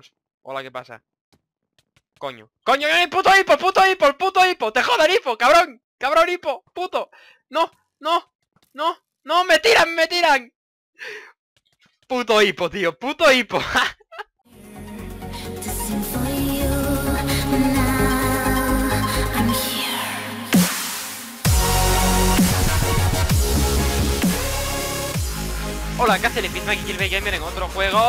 Pues, hola, ¿qué pasa? Coño. ¡Coño! mi puto hipo! ¡Puto hipo! ¡Puto hipo! ¡Te jodan hipo! ¡Cabrón! ¡Cabrón hipo! ¡Puto! ¡No! ¡No! ¡No! ¡No! ¡Me tiran! ¡Me tiran! Puto hipo, tío. Puto hipo. Hola, ¿qué hace el epizma y Gamer en otro juego?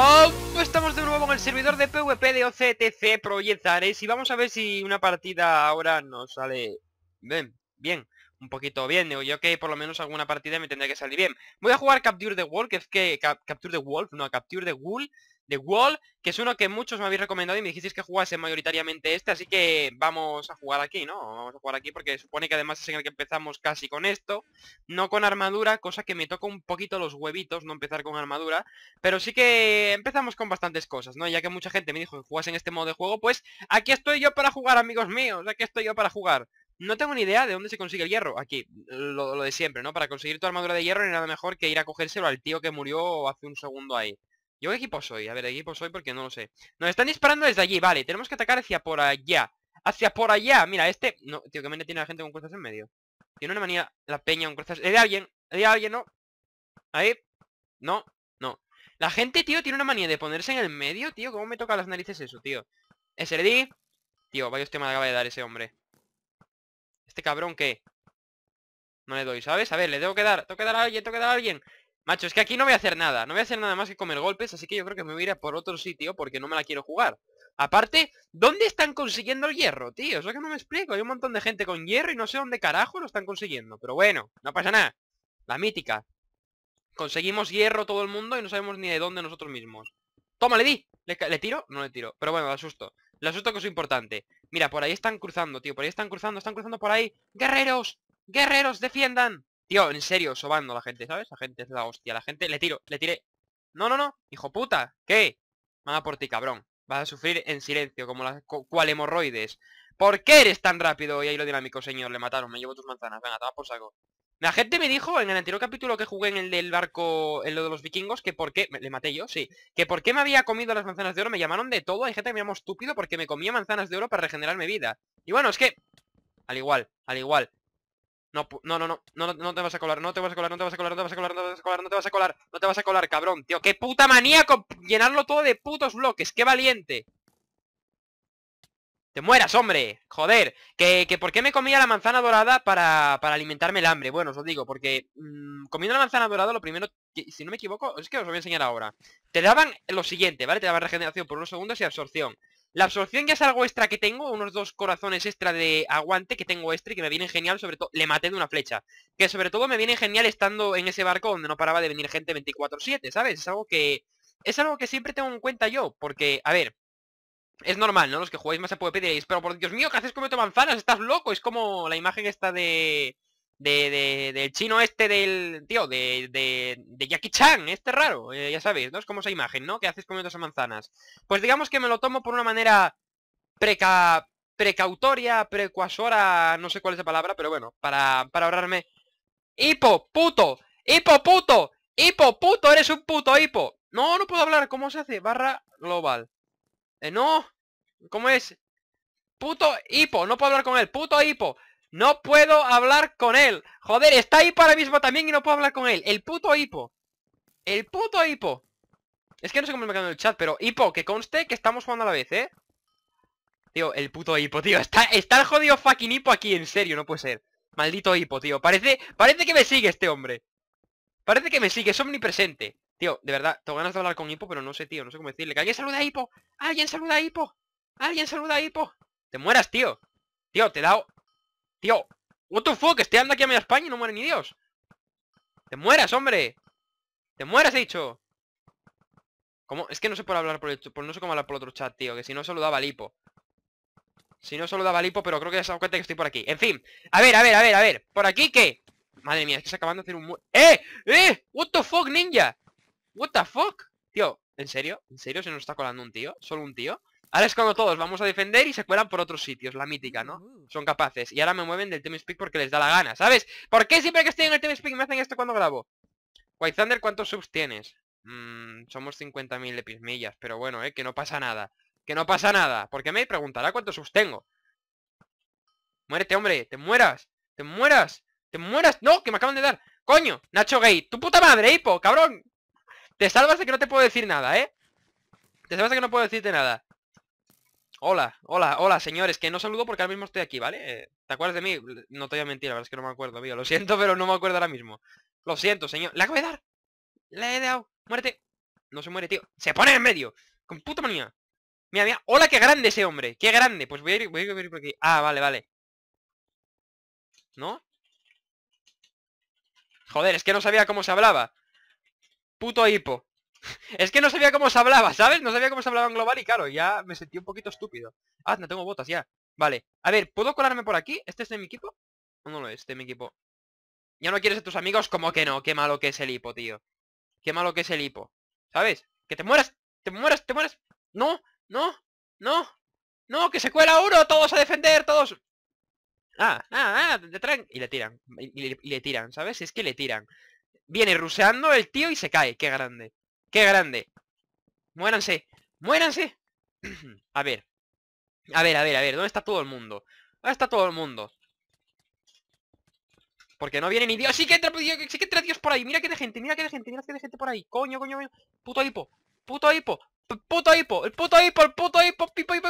Estamos de nuevo con el servidor de PvP de OCTC Project y vamos a ver si una partida ahora nos sale bien, bien, un poquito bien. Digo yo que por lo menos alguna partida me tendría que salir bien. Voy a jugar Capture the Wolf, que es que... Capture the Wolf, no, Capture the Wool The Wall, que es uno que muchos me habéis recomendado y me dijisteis que jugase mayoritariamente este, así que vamos a jugar aquí, ¿no? Vamos a jugar aquí porque supone que además es en el que empezamos casi con esto, no con armadura, cosa que me toca un poquito los huevitos, no empezar con armadura, pero sí que empezamos con bastantes cosas, ¿no? Ya que mucha gente me dijo que jugase en este modo de juego, pues aquí estoy yo para jugar, amigos míos, aquí estoy yo para jugar. No tengo ni idea de dónde se consigue el hierro. Aquí, lo, lo, de siempre, ¿no? Para conseguir tu armadura de hierro ni nada mejor que ir a cogérselo al tío que murió hace un segundo ahí. Yo equipo soy, a ver, equipo soy porque no lo sé Nos están disparando desde allí, vale, tenemos que atacar hacia por allá Hacia por allá, mira, este No, tío, que tiene la gente con cruces en medio Tiene una manía la peña con ¿Es de alguien? de alguien? No Ahí No, no La gente, tío, tiene una manía de ponerse en el medio, tío ¿Cómo me toca las narices eso, tío? di Tío, vaya usted me acaba de dar ese hombre Este cabrón, ¿qué? No le doy, ¿sabes? A ver, le tengo que dar Tengo que dar a alguien, tengo que dar a alguien Macho, es que aquí no voy a hacer nada. No voy a hacer nada más que comer golpes, así que yo creo que me voy a ir a por otro sitio porque no me la quiero jugar. Aparte, ¿dónde están consiguiendo el hierro, tío? Eso que no me explico. Hay un montón de gente con hierro y no sé dónde carajo lo están consiguiendo. Pero bueno, no pasa nada. La mítica. Conseguimos hierro todo el mundo y no sabemos ni de dónde nosotros mismos. ¡Toma, le di! ¿Le, tiro? No le tiro. Pero bueno, le asusto. Le asusto que es importante. Mira, por ahí están cruzando, tío. Por ahí están cruzando, están cruzando por ahí. ¡Guerreros! ¡Guerreros, defiendan! Tío, en serio, sobando la gente, ¿sabes? La gente es la hostia, la gente... Le tiro, le tiré... No, no, no, hijo puta, ¿qué? Va por ti, cabrón. Vas a sufrir en silencio, como las cual hemorroides. ¿Por qué eres tan rápido y lo ahí dinámico, señor? Le mataron, me llevo tus manzanas, venga, te por saco. La gente me dijo en el anterior capítulo que jugué en el del barco, en lo de los vikingos, que por qué... Le maté yo, sí. Que por qué me había comido las manzanas de oro, me llamaron de todo. Hay gente que me llamó estúpido porque me comía manzanas de oro para regenerarme vida. Y bueno, es que... Al igual, al igual. No, no, no, no, no, te vas a colar, no te vas a colar, no te vas a colar, no te vas a colar, no te vas a colar, no te vas a colar, cabrón, tío. ¡Qué puta manía con llenarlo todo de putos bloques! ¡Qué valiente! ¡Te mueras, hombre! ¡Joder! Que, que ¿por qué me comía la manzana dorada para, alimentarme el hambre? Bueno, os lo digo, porque mm, comiendo la manzana dorada lo primero, si no me equivoco, es que os lo voy a enseñar ahora. Te daban lo siguiente, ¿vale? Te daban regeneración por unos segundos y absorción. La absorción ya es algo extra que tengo, unos dos corazones extra de aguante que tengo extra y que me viene genial, sobre todo, le maté de una flecha. Que sobre todo me viene genial estando en ese barco donde no paraba de venir gente 24-7, ¿sabes? Es algo que... Es algo que siempre tengo en cuenta yo, porque, a ver, es normal, ¿no? Los que jugáis más se puede pedir, pero por Dios mío, ¿qué haces comiendo manzanas? ¿Estás loco? Es como la imagen esta de de, del chino este del, tío, de, de, de Jackie Chan, este raro, eh, ya sabéis, ¿no? Es como esa imagen, ¿no? Que haces comiendo esas manzanas. Pues digamos que me lo tomo por una manera preca, precautoria, precuasora, no sé cuál es la palabra, pero bueno, para, para ahorrarme... ¡Hipo, puto! ¡Hipo, puto! ¡Hipo, puto! ¡Eres un puto, hipo! No, no puedo hablar, ¿cómo se hace? Barra global. Eh, no, ¿cómo es? Puto hipo, no puedo hablar con él, puto hipo no puedo hablar con él. Joder, está ahí ahora mismo también y no puedo hablar con él. El puto hipo. El puto hipo. Es que no sé cómo me quedo en el chat, pero hipo, que conste que estamos jugando a la vez, ¿eh? Tío, el puto hipo, tío. Está, está el jodido fucking hipo aquí, en serio, no puede ser. Maldito hipo, tío. Parece, parece que me sigue este hombre. Parece que me sigue, es omnipresente. Tío, de verdad, tengo ganas de hablar con hipo, pero no sé, tío, no sé cómo decirle. Que alguien saluda a hipo. Alguien saluda a hipo. Alguien saluda a hipo. Te mueras, tío. Tío, te he dado Tío, what the fuck, estoy andando aquí a media España y no muere ni Dios. ¡Te mueras, hombre! ¡Te mueras, he dicho! ¿Cómo? Es que no sé por hablar por el... no sé cómo hablar por otro chat, tío, que si no saludaba daba lipo. Si no solo daba lipo, pero creo que ya se dado cuenta que estoy por aquí. En fin, a ver, a ver, a ver, a ver. ¿Por aquí qué? Madre mía, es que se acaban de hacer un... ¡Eh! ¡Eh! ¡What the fuck, ninja! ¿What the fuck? Tío, ¿en serio? ¿En serio se nos está colando un tío? ¿Solo un tío? Ahora es cuando todos vamos a defender y se cuelan por otros sitios, la mítica, ¿no? Uh. Son capaces. Y ahora me mueven del Team Speak porque les da la gana, ¿sabes? ¿Por qué siempre que estoy en el Team Speak me hacen esto cuando grabo? White Thunder, ¿cuántos subs tienes? Mm, somos 50.000 de pismillas, pero bueno, eh, que no pasa nada. Que no pasa nada, porque me preguntará cuántos subs tengo. Muérete, hombre, te mueras, te mueras, te mueras. No, que me acaban de dar. Coño, Nacho Gay, tu puta madre, hipo, cabrón. Te salvas de que no te puedo decir nada, ¿eh? Te salvas de que no puedo decirte nada. Hola, hola, hola, señores, que no saludo porque ahora mismo estoy aquí, ¿vale? Eh, ¿Te acuerdas de mí? No te voy a mentir, la verdad es que no me acuerdo, amigo. Lo siento, pero no me acuerdo ahora mismo. Lo siento, señor. ¡La acabo de dar! ¿Le he dado! ¡Muérete! No se muere, tío. ¡Se pone en medio! ¡Con puta manía! Mira, mira. ¡Hola, qué grande ese hombre! ¡Qué grande! Pues voy a voy a ir por aquí. Ah, vale, vale. ¿No? Joder, es que no sabía cómo se hablaba. Puto hipo. Es que no sabía cómo se hablaba, ¿sabes? No sabía cómo se hablaba en global y claro, ya me sentí un poquito estúpido. Ah, no tengo botas ya. Vale. A ver, ¿puedo colarme por aquí? ¿Este es de mi equipo? No, lo es de mi equipo. ¿Ya no quieres a tus amigos? como que no? Qué malo que es el hipo, tío. Qué malo que es el hipo. ¿Sabes? ¡Que te mueras! ¡Te mueras! ¡Te mueras! ¡No! ¡No! ¡No! ¡No! ¡Que se cuela uno! ¡Todos a defender! ¡Todos! Ah, ah, ah, te traen. Y le tiran. Y, y le tiran, ¿sabes? Es que le tiran. Viene ruseando el tío y se cae. ¡Qué grande! ¡Qué grande! ¡Muéranse! ¡Muéranse! a ver. A ver, a ver, a ver. ¿Dónde está todo el mundo? ¿Dónde está todo el mundo? Porque no viene ni Dios. ¡Sí que entra, pues, sí que entra Dios por ahí! ¡Mira qué de gente! ¡Mira qué de gente! ¡Mira qué de gente por ahí! ¡Coño, coño! coño. ¡Puto hipo! ¡Puto hipo! ¡Puto hipo! ¡El puto hipo! ¡El puto hipo! ¡Pipo hipo!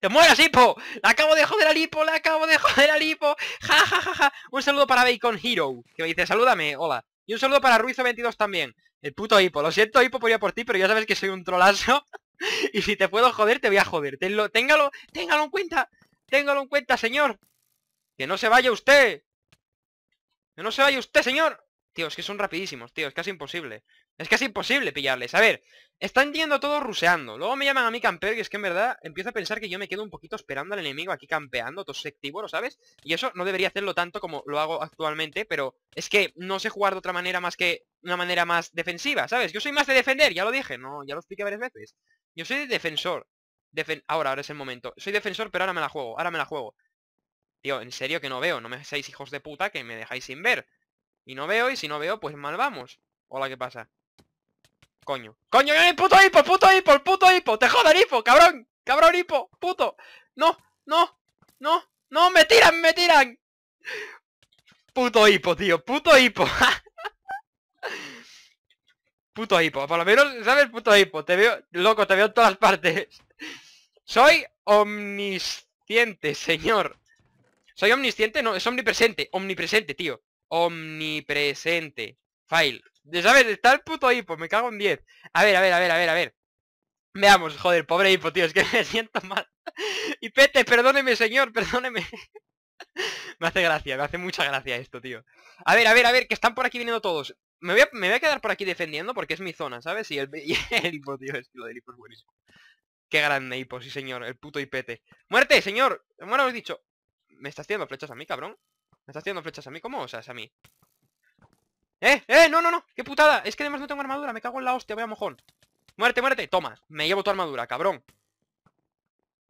¡Te mueras, hipo! ¡La acabo de joder al hipo! ¡La acabo de joder al hipo! ¡Ja, ja, ja, ja! Un saludo para Bacon Hero, que me dice, salúdame, hola. Y un saludo para Ruizo22 también. El puto hipo. Lo siento, hipo, por ir por ti, pero ya sabes que soy un trolazo. y si te puedo joder, te voy a joder. téngalo, téngalo en cuenta. Téngalo en cuenta, señor. Que no se vaya usted. Que no se vaya usted, señor. Tío, es que son rapidísimos, tío. Es casi imposible. Es casi imposible pillarles. A ver, están yendo todos ruseando. Luego me llaman a mí camper y es que en verdad empiezo a pensar que yo me quedo un poquito esperando al enemigo aquí campeando, ¿Lo ¿sabes? Y eso no debería hacerlo tanto como lo hago actualmente, pero es que no sé jugar de otra manera más que una manera más defensiva, ¿sabes? Yo soy más de defender, ya lo dije, no, ya lo expliqué varias veces. Yo soy de defensor. ahora, ahora es el momento. Soy defensor, pero ahora me la juego, ahora me la juego. Tío, en serio que no veo, no me seáis hijos de puta que me dejáis sin ver. Y no veo, y si no veo, pues mal vamos. Hola, ¿qué pasa? Coño. ¡Coño! ¡El puto hipo! ¡Puto hipo! ¡El puto hipo! ¡Te jodan, hipo! ¡Cabrón! ¡Cabrón, hipo! ¡Puto! ¡No! ¡No! ¡No! ¡No! ¡Me tiran! ¡Me tiran! Puto hipo, tío, puto hipo Puto hipo, por lo menos, ¿sabes? Puto hipo, te veo, loco, te veo en todas partes. Soy omnisciente, señor. Soy omnisciente, no, es omnipresente, omnipresente, tío. Omnipresente. File. ¿Sabes? Está el puto hipo, me cago en 10. A ver, a ver, a ver, a ver, a ver. Veamos, joder, pobre hipo, tío, es que me siento mal. Y pete, perdóneme, señor, perdóneme. me hace gracia, me hace mucha gracia esto, tío. A ver, a ver, a ver, que están por aquí viniendo todos me voy, a, quedar por aquí defendiendo porque es mi zona, ¿sabes? Y el, hipo, tío, es, lo del hipo es buenísimo. Qué grande hipo, sí señor, el puto hipete. ¡Muerte, señor! Bueno, he dicho. ¿Me estás haciendo flechas a mí, cabrón? ¿Me estás tirando flechas a mí? ¿Cómo o es a mí? ¡Eh! ¡Eh! ¡No, no, no! ¡Qué putada! Es que además no tengo armadura, me cago en la hostia, voy a mojón. ¡Muerte, muerte! Toma, me llevo tu armadura, cabrón.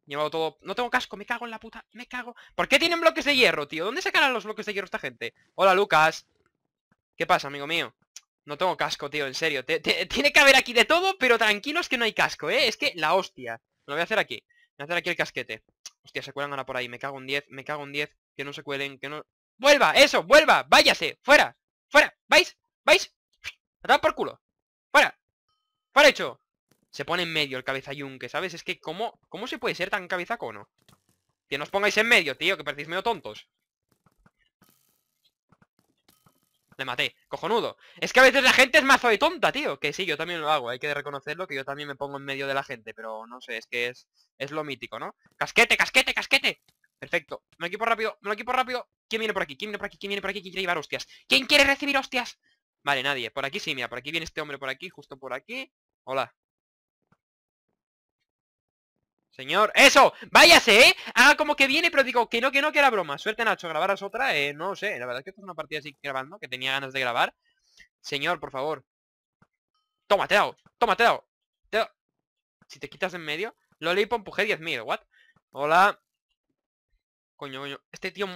Llevado todo... No tengo casco, me cago en la puta, me cago... ¿Por qué tienen bloques de hierro, tío? ¿Dónde sacarán los bloques de hierro esta gente? Hola, Lucas. ¿Qué pasa, amigo mío? No tengo casco, tío, en serio. tiene que haber aquí de todo, pero tranquilos que no hay casco, ¿eh? Es que la hostia. Lo voy a hacer aquí. Voy a hacer aquí el casquete. Hostia, se cuelan ahora por ahí. Me cago en 10, me cago en 10. Que no se cuelen, que no... ¡Vuelva! ¡Eso! ¡Vuelva! ¡Váyase! ¡Fuera! ¡Fuera! ¿Vais? ¿Vais? ¡Atrás por culo! ¡Fuera! ¡Fuera hecho! Se pone en medio el cabeza yunque, ¿sabes? Es que, ¿cómo, ¿cómo se puede ser tan ¿no? Que nos pongáis en medio, tío, que parecéis medio tontos. le maté. Cojonudo. Es que a veces la gente es mazo de tonta, tío. Que sí, yo también lo hago. Hay que reconocerlo que yo también me pongo en medio de la gente. Pero no sé, es que es, es lo mítico, ¿no? ¡Casquete, casquete, casquete! Perfecto. Me lo equipo rápido, me lo equipo rápido. ¿Quién viene por aquí? ¿Quién viene por aquí? ¿Quién viene por aquí? ¿Quién quiere llevar hostias? ¿Quién quiere recibir hostias? Vale, nadie. Por aquí sí, mira. Por aquí viene este hombre por aquí, justo por aquí. Hola. Señor, eso, váyase, ¿eh? Ah, como que viene, pero digo que no, que no, que era broma. Suerte, Nacho, ¿grabarás otra, eh, no sé. La verdad es que esta es una partida así grabando, que tenía ganas de grabar. Señor, por favor. Toma, te he dado, toma, te Te Si te quitas en medio. Lollipop, empujé 10.000, what? Hola. Coño, coño. Este tío...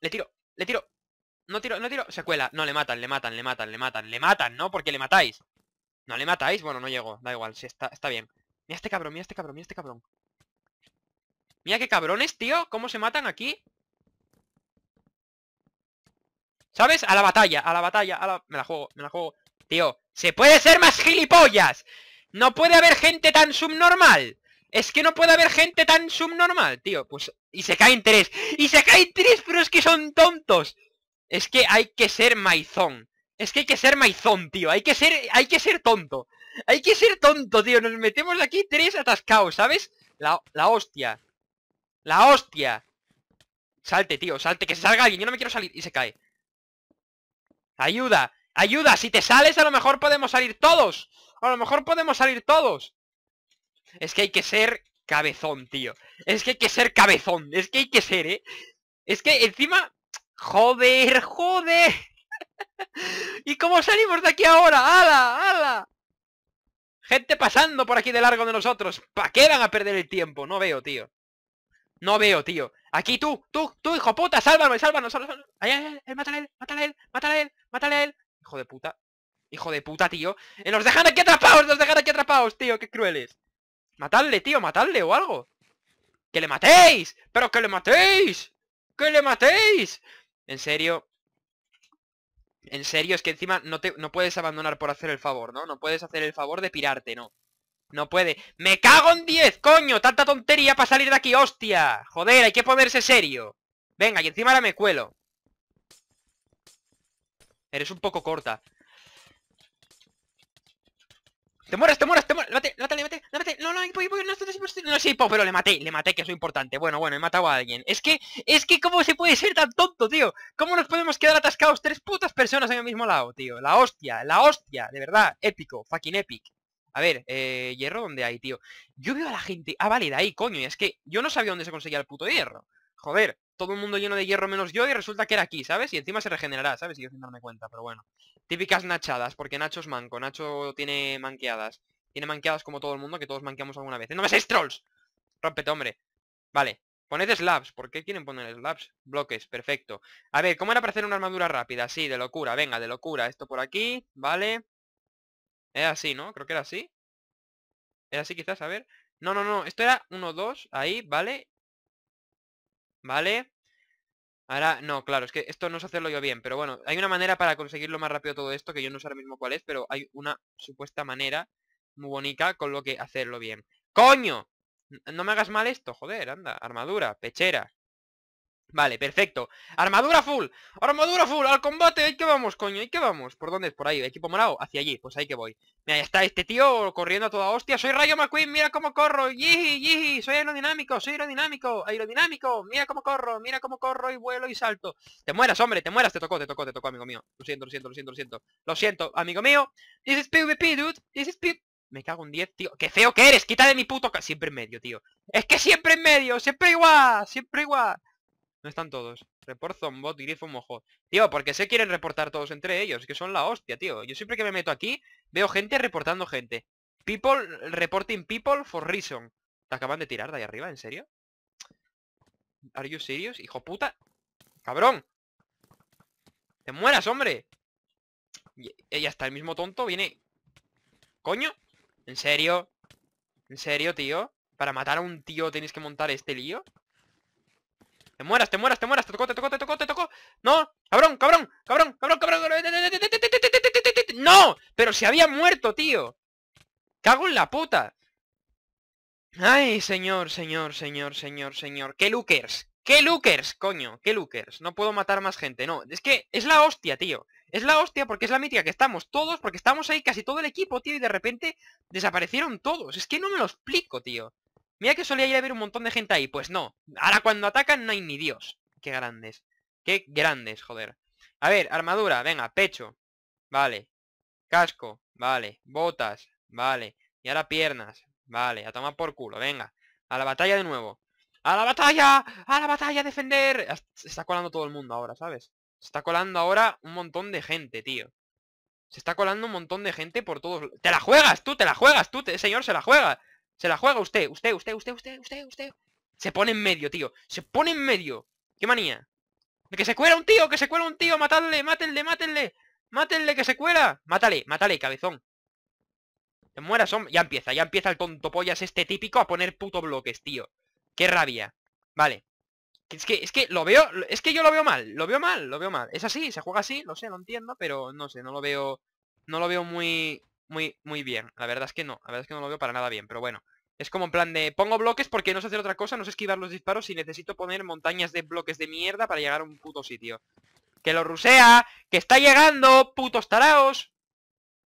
Le tiro, le tiro. No tiro, no tiro. Se cuela. No, le matan, le matan, le matan, le matan. Le matan, ¿no? Porque le matáis. No le matáis. Bueno, no llego. Da igual, si está, está bien. Mira este cabrón, mira este cabrón, mira este cabrón. Mira qué cabrones, tío. ¿Cómo se matan aquí? ¿Sabes? A la batalla, a la batalla, a Me la juego, me la juego. Tío, ¿se puede ser más gilipollas? No puede haber gente tan subnormal. Es que no puede haber gente tan subnormal, tío. Pues... Y se caen tres. Y se caen tres, pero es que son tontos. Es que hay que ser maizón. Es que hay que ser maizón, tío. Hay que ser, hay que ser tonto. Hay que ser tonto, tío. Nos metemos aquí tres atascados, ¿sabes? La, la hostia. ¡La hostia! Salte, tío, salte, que salga alguien, yo no me quiero salir Y se cae ¡Ayuda! ¡Ayuda! Si te sales a lo mejor podemos salir todos A lo mejor podemos salir todos Es que hay que ser cabezón, tío Es que hay que ser cabezón Es que hay que ser, ¿eh? Es que encima... ¡Joder! ¡Joder! ¿Y cómo salimos de aquí ahora? ¡Hala! ¡Hala! Gente pasando por aquí de largo de nosotros. ¿Para qué van a perder el tiempo? No veo, tío. No veo, tío. Aquí tú, tú, tú, hijo puta, sálvame, sálvanos, sálvanos. ahí ay, ay, mátale él, mátale a él, mátale él, mátale él. Hijo de puta. Hijo de puta, tío. nos eh, dejan aquí atrapados, nos dejan aquí atrapados, tío, qué crueles. Matadle, tío, matadle o algo. ¡Que le matéis! ¡Pero que le matéis! ¡Que le matéis! En serio. En serio, es que encima no, te, no puedes abandonar por hacer el favor, ¿no? No puedes hacer el favor de pirarte, ¿no? No puede. ¡Me cago en 10, coño! Tanta tontería para salir de aquí, hostia. Joder, hay que ponerse serio. Venga, y encima ahora me cuelo. Eres un poco corta. ¡Te mueres, te mueres, te mueres! ¡Mate, maté, le maté, le ¡No, no, no, no, no, sí, pero le maté, le maté, que es lo importante. Bueno, bueno, he matado a alguien. Es que, es que cómo se puede ser tan tonto, tío. ¿Cómo nos podemos quedar atascados tres putas personas en el mismo lado, tío? La hostia, la hostia, de verdad. Épico, fucking epic. A ver, eh, hierro, ¿dónde hay, tío? Yo veo a la gente... Ah, vale, de ahí, coño. Y es que yo no sabía dónde se conseguía el puto hierro. Joder, todo el mundo lleno de hierro menos yo y resulta que era aquí, ¿sabes? Y encima se regenerará, ¿sabes? Si yo sin darme cuenta, pero bueno. Típicas nachadas, porque Nacho es manco. Nacho tiene manqueadas. Tiene manqueadas como todo el mundo, que todos manqueamos alguna vez. ¡No me seis trolls! Rompete, hombre. Vale. Poned slabs. ¿Por qué quieren poner slabs? Bloques, perfecto. A ver, ¿cómo era para hacer una armadura rápida? Sí, de locura. Venga, de locura. Esto por aquí, ¿vale? Es así, ¿no? Creo que era así. Era así quizás, a ver. No, no, no. Esto era 1, 2. Ahí, ¿vale? Vale. Ahora, no, claro, es que esto no es hacerlo yo bien, pero bueno, hay una manera para conseguirlo más rápido todo esto, que yo no sé ahora mismo cuál es, pero hay una supuesta manera muy bonita con lo que hacerlo bien. ¡Coño! No me hagas mal esto, joder, anda, armadura, pechera, Vale, perfecto. Armadura full. Armadura full. Al combate. ¿Y que vamos, coño? ¿Y que vamos? ¿Por dónde es? Por ahí. Equipo morado. Hacia allí. Pues ahí que voy. Mira, ya está este tío corriendo a toda hostia. Soy Rayo McQueen. Mira cómo corro. Yiji, yiji. Soy aerodinámico. Soy aerodinámico. Aerodinámico. Mira cómo corro. Mira cómo corro y vuelo y salto. Te mueras, hombre. Te mueras. Te tocó, te tocó, te tocó, amigo mío. Lo siento, lo siento, lo siento, lo siento. Lo siento, amigo mío. This is PvP, dude. This is PvP. Me cago en 10, tío. ¡Qué feo que eres! ¡Quita de mi puto... Siempre en medio, tío. Es que siempre en medio. Siempre igual. Siempre igual. No están todos. Report Zombot, Grifo, Mojo. Tío, porque se quieren reportar todos entre ellos, que son la hostia, tío. Yo siempre que me meto aquí, veo gente reportando gente. People, reporting people for reason. Te acaban de tirar de ahí arriba, ¿en serio? Are you serious? Hijo puta. Cabrón. Te mueras, hombre. Y, está, eh, está, el mismo tonto viene... Coño. ¿En serio? ¿En serio, tío? ¿Para matar a un tío tenéis que montar este lío? Te mueras, te mueras, te mueras. Te tocó, te tocó, te tocó, te tocó. No, cabrón, cabrón, cabrón, cabrón, cabrón. No, pero se había muerto, tío. Cago en la puta. Ay, señor, señor, señor, señor, señor. ¡Qué lookers! ¡Qué lookers, coño! ¡Qué lookers! No puedo matar más gente, no. Es que es la hostia, tío. Es la hostia porque es la mítica que estamos todos, porque estamos ahí casi todo el equipo, tío, y de repente desaparecieron todos. Es que no me lo explico, tío. Mira que solía ir a ver un montón de gente ahí. Pues no. Ahora cuando atacan no hay ni Dios. Qué grandes. Qué grandes, joder. A ver, armadura. Venga, pecho. Vale. Casco. Vale. Botas. Vale. Y ahora piernas. Vale. A tomar por culo. Venga. A la batalla de nuevo. ¡A la batalla! ¡A la batalla! ¡Defender! Se está colando todo el mundo ahora, ¿sabes? Se está colando ahora un montón de gente, tío. Se está colando un montón de gente por todos... ¡Te la juegas tú! ¡Te la juegas tú! Señor, se la juega. Se la juega usted, usted, usted, usted, usted, usted, usted. Se pone en medio, tío. Se pone en medio. ¡Qué manía! ¡De que se cuela un tío! ¡Que se cuela un tío! ¡Matadle! ¡Mátenle! ¡Mátenle! ¡Mátenle que se cuela! ¡Mátale! ¡Mátale, cabezón! ¡Te mueras, hombre! Ya empieza, ya empieza el tonto pollas este típico a poner puto bloques, tío. ¡Qué rabia! Vale. Es que, es que lo veo... Es que yo lo veo mal. Lo veo mal, lo veo mal. Es así, se juega así, lo sé, lo entiendo, pero no sé, no lo veo... No lo veo muy muy, muy bien. La verdad es que no, la verdad es que no lo veo para nada bien, pero bueno. Es como en plan de, pongo bloques porque no sé hacer otra cosa, no sé esquivar los disparos y necesito poner montañas de bloques de mierda para llegar a un puto sitio. ¡Que lo rusea! ¡Que está llegando! ¡Putos taraos!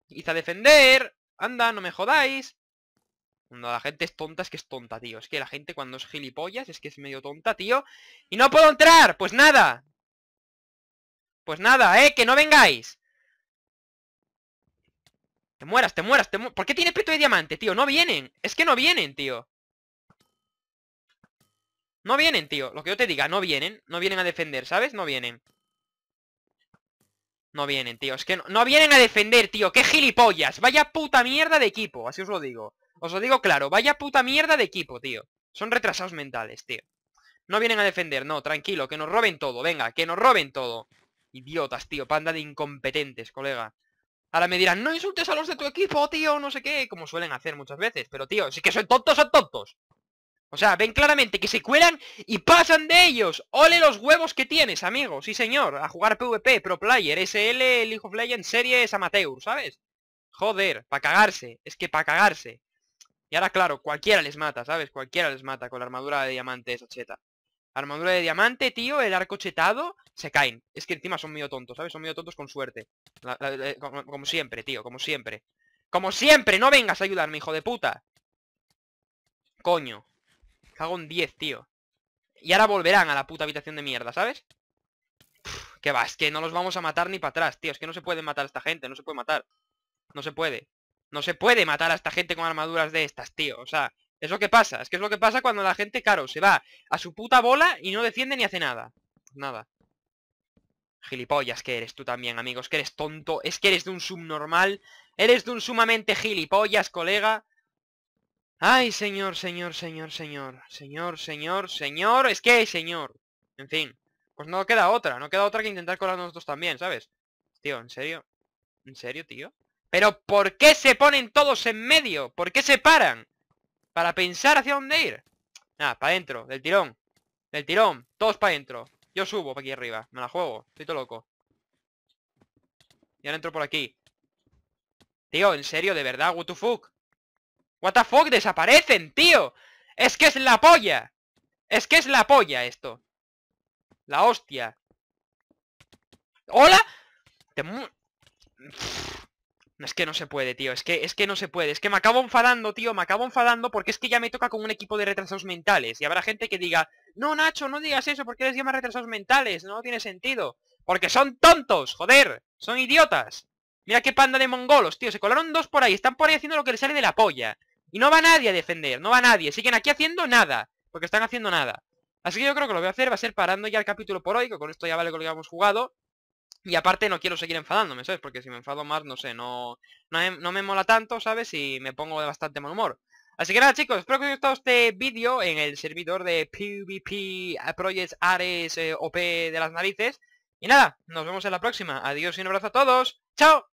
¡Id defender! ¡Anda, no me jodáis! Cuando la gente es tonta, es que es tonta, tío. Es que la gente cuando es gilipollas es que es medio tonta, tío. ¡Y no puedo entrar! ¡Pues nada! Pues nada, ¿eh? ¡Que no vengáis! mueras, te mueras, te mueras. ¿Por qué tiene peto de diamante, tío? No vienen. Es que no vienen, tío. No vienen, tío. Lo que yo te diga, no vienen. No vienen a defender, ¿sabes? No vienen. No vienen, tío. Es que no, no vienen a defender, tío. ¡Qué gilipollas! Vaya puta mierda de equipo. Así os lo digo. Os lo digo claro. Vaya puta mierda de equipo, tío. Son retrasados mentales, tío. No vienen a defender. No, tranquilo. Que nos roben todo. Venga, que nos roben todo. Idiotas, tío. Panda de incompetentes, colega. Ahora me dirán, no insultes a los de tu equipo, tío, no sé qué, como suelen hacer muchas veces. Pero, tío, si que son tontos, son tontos. O sea, ven claramente que se cuelan y pasan de ellos. Ole los huevos que tienes, amigo. Sí, señor. A jugar PvP, Pro Player, SL, League of Legends, series amateur, ¿sabes? Joder, para cagarse. Es que para cagarse. Y ahora, claro, cualquiera les mata, ¿sabes? Cualquiera les mata con la armadura de diamante esa cheta. Armadura de diamante, tío, el arco chetado Se caen, es que encima son medio tontos, ¿sabes? Son medio tontos con suerte eh, como, siempre, tío, como siempre ¡Como siempre! ¡No vengas a ayudarme, hijo de puta! Coño Cago un 10, tío Y ahora volverán a la puta habitación de mierda, ¿sabes? que va, es que no los vamos a matar ni para atrás, tío Es que no se puede matar a esta gente, no se puede matar No se puede No se puede matar a esta gente con armaduras de estas, tío O sea, es lo que pasa, es que es lo que pasa cuando la gente, caro, se va a su puta bola y no defiende ni hace nada. Pues nada. Gilipollas que eres tú también, amigos, que eres tonto, es que eres de un subnormal, eres de un sumamente gilipollas, colega. Ay, señor, señor, señor, señor, señor, señor, señor, es que, señor. En fin, pues no queda otra, no queda otra que intentar colar dos también, ¿sabes? Tío, ¿en serio? ¿En serio, tío? ¿Pero por qué se ponen todos en medio? ¿Por qué se paran? Para pensar hacia dónde ir. Nada, para adentro, del tirón. Del tirón, todos para adentro. Yo subo para aquí arriba, me la juego, estoy todo loco. Y ahora entro por aquí. Tío, en serio, de verdad, what the fuck. What the fuck, desaparecen, tío. Es que es la polla. Es que es la polla esto. La hostia. ¡Hola! Es que no se puede, tío. Es que, es que no se puede. Es que me acabo enfadando, tío. Me acabo enfadando porque es que ya me toca con un equipo de retrasados mentales. Y habrá gente que diga, no, Nacho, no digas eso porque les llamas retrasados mentales. No tiene sentido. Porque son tontos, joder. Son idiotas. Mira qué panda de mongolos, tío. Se colaron dos por ahí. Están por ahí haciendo lo que les sale de la polla. Y no va nadie a defender. No va nadie. Siguen aquí haciendo nada. Porque están haciendo nada. Así que yo creo que lo voy a hacer. Va a ser parando ya el capítulo por hoy. Que con esto ya vale con lo que hemos jugado. Y aparte no quiero seguir enfadándome, ¿sabes? Porque si me enfado más, no sé, no, no, me, mola tanto, ¿sabes? Y me pongo de bastante mal humor. Así que nada chicos, espero que os haya gustado este vídeo en el servidor de PvP projects Ares eh, OP de las narices. Y nada, nos vemos en la próxima. Adiós y un abrazo a todos. ¡Chao!